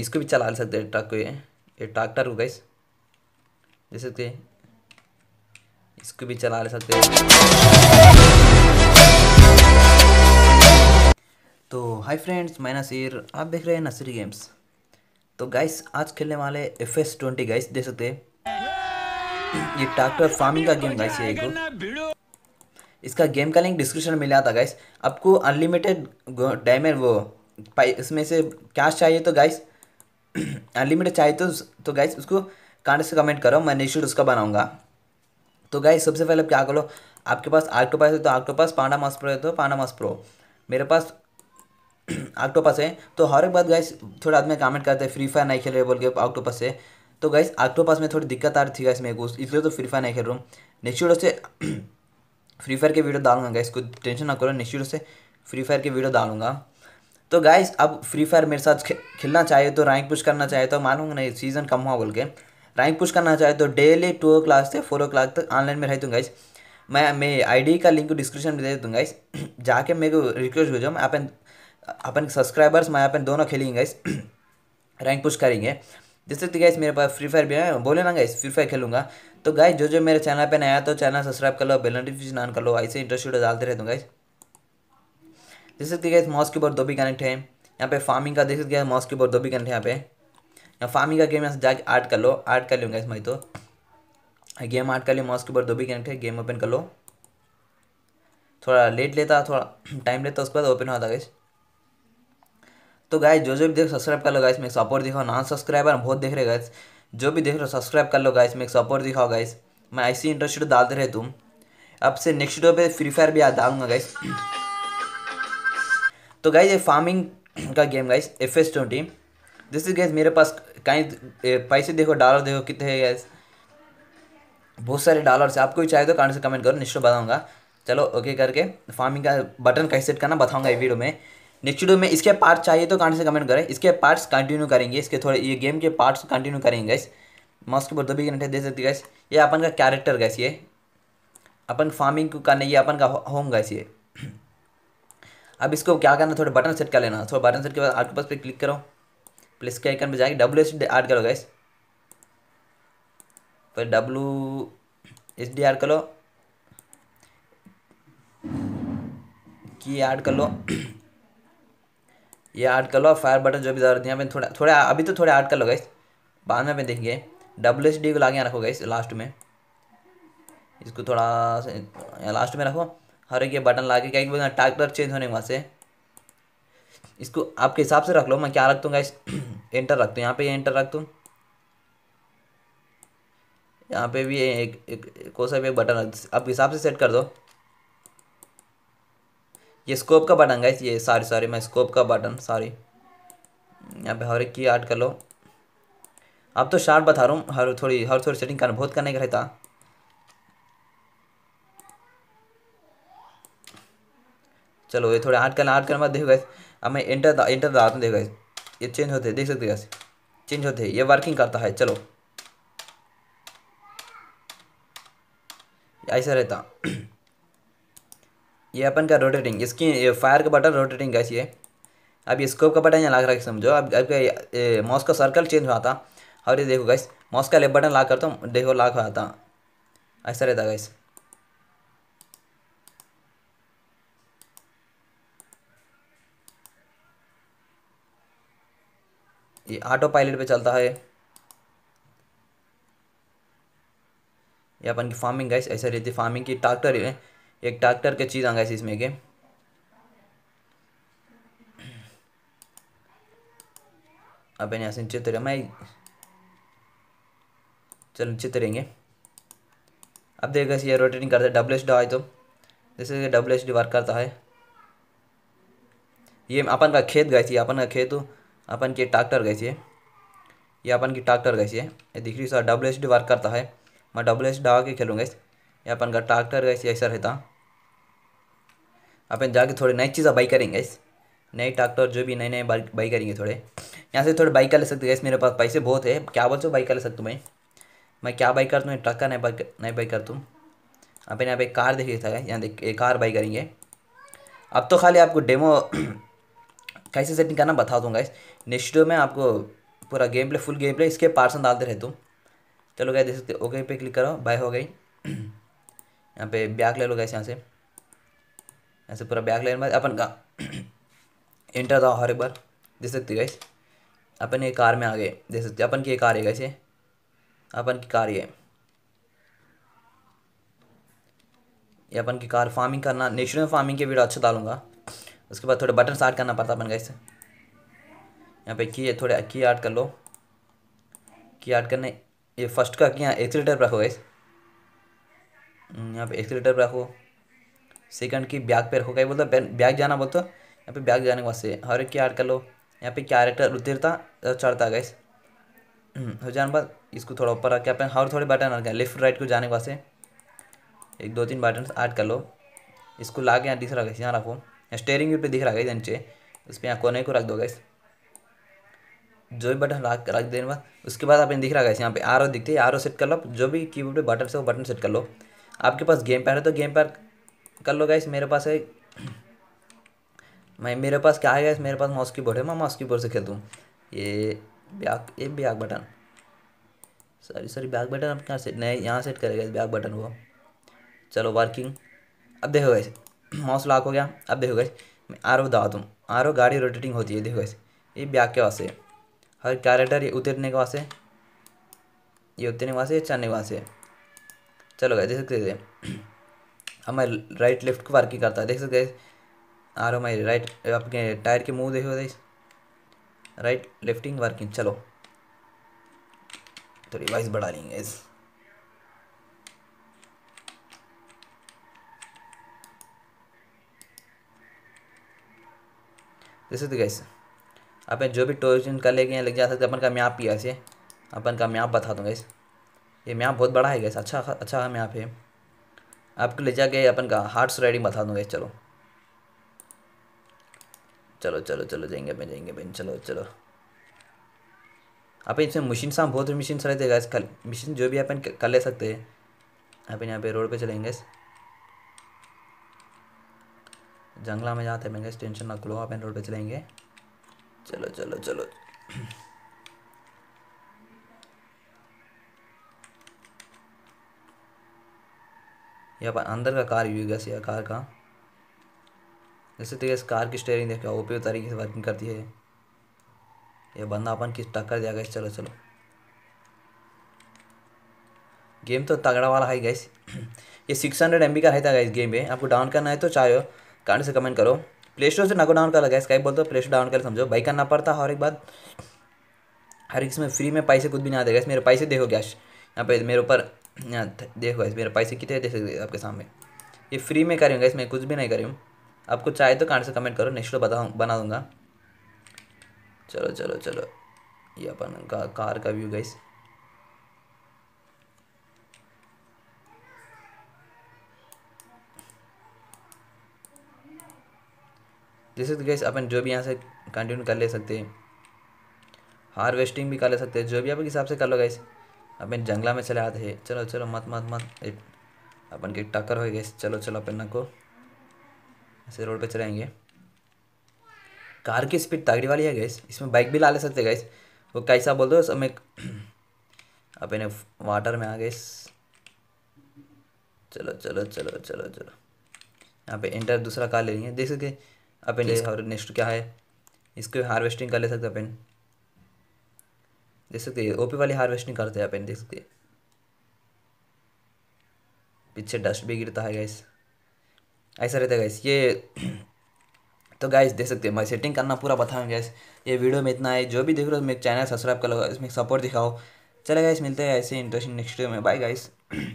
इसको भी चला सकते हैं ट्रक को ये ये ट्रैक्टर को गैस देख सकते इसको भी चला सकते हैं तो हाय फ्रेंड्स मैं नसीर आप देख रहे हैं नसीर गेम्स तो गाइस आज खेलने वाले एफ एस ट्वेंटी गाइस देख सकते हैं ये ट्रैक्टर फार्मिंग का गेम गाइस ये इसका गेम का लिंक डिस्क्रिप्शन में मिला था गाइस आपको अनलिमिटेड डायमंड वो इसमें से कैश चाहिए तो गाइस अनलिमिटेड चाहिए तो तो गाइस उसको कांड से कमेंट करो मैं नेक्स्ट उसका बनाऊंगा तो गाइस सबसे पहले क्या करो आपके पास आक्टोपास है तो आक्टोपास पांडा मास प्रो है तो पांडा मास प्रो मेरे पास आक्टोपास है तो हर एक बात गाइस थोड़ा आदमी कमेंट करते हैं फ्री फायर नहीं खेल रहे बोल के आक्टोपास से तो गाइस आक्टोपास में थोड़ी दिक्कत आ रही थी गाइस मेरे को इसलिए तो फ्री फायर नहीं खेल रहा हूँ नेक्स्ट से फ्री फायर के वीडियो डालूंगा गाइस को टेंशन ना करो नेक्स्ट से फ्री फायर के वीडियो डालूंगा तो गाइस अब फ्री फायर मेरे साथ खेलना चाहिए तो रैंक पुश करना चाहिए तो मानूंगा नहीं सीज़न कम हुआ बोल के रैंक पुश करना चाहिए तो डेली टू ओ क्लाक से फोर ओ क्लाक तक ऑनलाइन में रहती हूँ गाइस मैं मैं आईडी का लिंक डिस्क्रिप्शन में दे हूँ गाइस जाके मेरे को रिक्वेस्ट भेजो मैं अपन अपन सब्सक्राइबर्स मैं अपन दोनों खेलेंगे गाइस रैंक पुश करेंगे जैसे तो गाइस मेरे पास फ्री फायर भी है बोले ना गाइस फ्री फायर खेलूंगा तो गाइस जो जो मेरे चैनल पर नया तो चैनल सब्सक्राइब कर लो बेल नोटिफिकेशन ऑन कर लो ऐसे इंटरेस्ट डालते रहते हूँ गाइस देख सकते हैं मॉस के ऊपर दो भी कनेक्ट है यहाँ पे फार्मिंग का देख सकते हैं मॉस के ऊपर दो भी कनेक्ट है यहाँ पे यहाँ फार्मिंग का गेम यहाँ से जाके आर्ट कर लो आर्ट कर लूँगा इसमें तो गेम आर्ट कर लिया माउस के ऊपर दो भी कनेक्ट है गेम ओपन कर लो थोड़ा लेट लेता थोड़ा टाइम लेता उसके बाद ओपन होता गाइस तो गाय जो जो भी देख सब्सक्राइब कर लो गाइस मैं सपोर्ट दिखाओ नॉन सब्सक्राइबर बहुत देख रहे गाइस जो भी देख रहे हो सब्सक्राइब कर लो गाइस मैं सपोर्ट दिखाओ गाइस मैं ऐसी इंटरेस्टेड डालते रहे तुम अब से नेक्स्ट डे पे फ्री फायर भी डालूंगा गाइस तो गाइज ये फार्मिंग का game guys F S twenty this is guys मेरे पास कहीं पैसे देखो डॉलर देखो कितने हैं गैस बहुत सारे डॉलर्स आपको भी चाहिए तो कारण से कमेंट करो निश्चित बताऊँगा चलो ओके करके फार्मिंग का बटन कैसे सेट करना बताऊँगा ये वीडियो में नेक्स्ट वीडियो में इसके पार्ट चाहिए तो कहाँ से कमेंट करें इसके पार्ट्स कंटिन्यू करेंगे इसके थोड़े ये गेम के पार्ट्स कंटिन्यू करेंगे गैस मस्क पर भी घंटे दे सकते गैस ये अपन का कैरेक्टर गैस ये अपन फार्मिंग को करने ये अपन का होम गैस ये अब इसको क्या करना थोड़े बटन सेट कर लेना थोड़ा बटन सेट के बाद आपके पास पे क्लिक करो प्लस के आइकन पे जाएगी डब्ल्यू एच डी ऐड करो गैस फिर डब्ल्यू एच डी ऐड करो की ऐड कर लो ये ऐड कर लो फायर बटन जो भी ज़रूरत है थोड़ा थोड़ा अभी तो थोड़ा ऐड कर लो गैस बाद में देखेंगे डब्ल्यू एच डी को लागे रखो गैस लास्ट में इसको थोड़ा लास्ट में रखो हर एक ये बटन ला के क्या बोलते हैं ट्रैक्टर चेंज होने के वहाँ से इसको आपके हिसाब से रख लो मैं क्या रख दूँगा इस एंटर रख दूँ यहाँ पे एंटर रख दूँ यहाँ पे भी एक एक कौन सा भी एक बटन रख आप हिसाब से सेट कर दो ये स्कोप का बटन गाइस ये सॉरी सॉरी मैं स्कोप का बटन सॉरी यहाँ पे हर एक की ऐड कर लो अब तो शार्ट बता रहा हूँ हर थोड़ी हर थोड़ी सेटिंग करना बहुत करने का रहता चलो ये थोड़ा आठ करना आठ करने बाद देखो गैस अब मैं इंटर इंटर दाता हूँ देखो गैस ये चेंज होते हैं देख सकते गैस चेंज होते हैं ये वर्किंग करता है चलो ऐसा रहता ये अपन का रोटेटिंग इसकी ये फायर का बटन रोटेटिंग गैस ये अब ये स्कोप का बटन यहाँ लग रहा है समझो अब आपका माउस का सर्कल चेंज हुआ था और ये देखो गैस माउस का लेफ्ट बटन ला करता हूँ देखो लाख हुआ था ऐसा रहता गैस ये ऑटो पायलट पे चलता है ये अपन की फार्मिंग गाइस ऐसे रहती है फार्मिंग की ट्रैक्टर है एक ट्रैक्टर के चीज़ आ गए इसमें के अब यहाँ से चित्र मैं चलो चित्रेंगे अब देखा ये रोटेटिंग करता है डब्ल्यू एच डी आए तो जैसे डब्ल्यू एच डी वर्क करता है ये अपन का खेत गए थी अपन का खेत अपन के ट्रैक्टर है ये अपन की ट्रैक्टर है ये दिख रही sir W H D work करता है मैं डब्ल्यू एच डी के खेलूँगा इस ये अपन का ट्रैक्टर कैसी ऐसा रहता अपन जाके थोड़ी नई चीज़ें बाई करेंगे इस नए ट्रैक्टर जो भी नए नए बाई करेंगे थोड़े यहाँ से थोड़े बाइक कर ले सकते गए मेरे पास पैसे बहुत है क्या बोल सो बाइक कर ले सकता हूँ मैं मैं क्या बाइक करता हूँ ट्रक का नहीं बाइक नहीं बाइक करता हूँ अपन यहाँ पे कार देख लेता है यहाँ देख कार बाई करेंगे अब तो खाली आपको डेमो कैसे सेटिंग करना बता दूंगा इस नेक्स्ट वीडियो में आपको पूरा game play full game play इसके पार्सन डालते रहते हूँ चलो गए देख सकते ओके पे क्लिक करो बाय हो गई यहाँ पे बैक ले लो गए यहाँ से यहाँ से पूरा बैक लेने बाद अपन का इंटर था हर एक बार देख सकते गए अपन ये कार में आ गए देख सकते अपन की एक कार है कैसे अपन की कार ये ये अपन की कार फार्मिंग करना नेचुरल फार्मिंग के वीडियो अच्छा डालूंगा उसके बाद थोड़े बटन आर्ट करना पड़ता अपन गाइस यहाँ पे की थोड़े की आर्ट कर लो की आर्ट करने ये फर्स्ट का यहाँ एक्सीटर रखो गाइस हम्म, यहाँ पे एक्सीटर रखो सेकंड की बैग पे रखो कहीं बोलते बैग जाना बोलते यहाँ पे बैग जाने के बाद से हर एक की आर्ट कर लो यहाँ पे कैरेक्टर उतरता चढ़ता गाइस हम्म, हो जाने बाद इसको थोड़ा ऊपर रख के अपन हर थोड़े बटन रखें लेफ्ट राइट को जाने के बाद से एक दो तीन बटन ऐड कर लो इसको ला के यहाँ रहा गाइस यहाँ रखो स्टेयरिंग व्हील पे दिख रहा है नीचे उस पर यहाँ कोने को रख दो गैस जो भी बटन रख रख देने बाद उसके बाद आपने दिख रहा है यहाँ पे आर दिखते आर आर सेट कर लो जो भी कीबोर्ड पे बटन से वो बटन सेट कर लो आपके पास गेम पैड है तो गेम पैड कर लो गैस मेरे पास है मैं मेरे पास क्या है गैस मेरे पास माउस की बोर्ड है मैं माउस की बोर्ड से खेलता हूँ ये बैक ये back button sorry sorry back button आप कहाँ सेट नहीं यहाँ सेट करेगा बैक बटन वो चलो वर्किंग अब देखो गैस माउस लॉक हो गया अब देखो गैस आर ओ दबा दूँ आर ओ गाड़ी रोटेटिंग होती है देखो गैस ये ब्याग के वास्ते हर कैरेक्टर ये उतरने के वास्ते ये उतरने के वास्ते चढ़ने के वास्ते चलो गए देख सकते थे अब मैं राइट लेफ्ट की वर्किंग करता देख सकते आर ओ मैं राइट आपके टायर के मुँह देखो गैस राइट लेफ्टिंग वर्किंग चलो तो रिवाइज बढ़ा लेंगे जैसे तो गैस अपन जो भी टोजन कर लेके यहाँ लग जा सकते अपन का मैप ही ऐसे अपन का मैप बता दूँ गैस ये मैप बहुत बड़ा है गैस अच्छा अच्छा मैप है आपको ले जाके अपन का हार्ट्स राइडिंग बता दूँ गैस चलो चलो चलो चलो जाएंगे अपन जाएंगे बहन चलो चलो अपन इसमें मशीन सा बहुत मशीन रहते हैं गैस कल मशीन जो भी अपन कर ले सकते हैं अपन यहाँ पे रोड पे चलेंगे जंगला में जाते हैं टेंशन ना खुलो आप रोड पे चलेंगे चलो चलो चलो या अंदर का कार व्यू कैसे कार का जैसे तो इस कार की स्टेयरिंग देखा ओपी तरीके से वर्किंग करती है ये बंदा अपन किस टक्कर दिया गया चलो चलो गेम तो तगड़ा वाला है गैस ये सिक्स हंड्रेड एम का रहता है गैस गेम है आपको डाउन करना है तो चाहे कारण से कमेंट करो प्ले स्टोर से नगो डाउन कर लगा स्काइप बोलते प्ले स्टोर डाउन कर समझो भाई करना पड़ता और एक बात हर इसमें फ्री में पैसे कुछ भी ना देगा मेरे पैसे देखो गैश यहाँ पे मेरे ऊपर देखो मेरे पैसे कितने दे सकते आपके सामने ये फ्री में करी हूँ इसमें कुछ भी नहीं करी हूँ आपको चाहे तो कांड से कमेंट करो नेक्स्ट बताऊँ बना दूँगा चलो चलो चलो ये अपन का कार का व्यू गई जैसे तो गैस अपन जो भी यहाँ से कंटिन्यू कर ले सकते हैं हार्वेस्टिंग भी कर ले सकते हैं जो भी आप हिसाब से कर लो गैस अपन जंगला में चले आते हैं चलो चलो मत मत मत अपन की टक्कर हो गई चलो चलो अपन को ऐसे रोड पे चलाएंगे कार की स्पीड तगड़ी वाली है गैस इसमें बाइक भी ला ले सकते गैस वो कैसा बोल दो सब एक अपने वाटर में आ गए चलो चलो चलो चलो चलो यहाँ पे इंटर दूसरा कार ले लेंगे देख सकते अपन और नेक्स्ट क्या है इसको हार्वेस्टिंग कर ले सकते अपन देख सकते हैं ओपी वाली हार्वेस्टिंग करते हैं अपन देख सकते हैं पीछे डस्ट भी गिरता है गैस ऐसा रहता है गैस ये तो गैस देख सकते हैं मैं सेटिंग करना पूरा बताऊँ गैस ये वीडियो में इतना है जो भी देख रहे हो मेरे चैनल सब्सक्राइब कर लो इसमें सपोर्ट दिखाओ चले गैस मिलते हैं ऐसे इंटरेस्टिंग नेक्स्ट वीडियो में बाय गाइस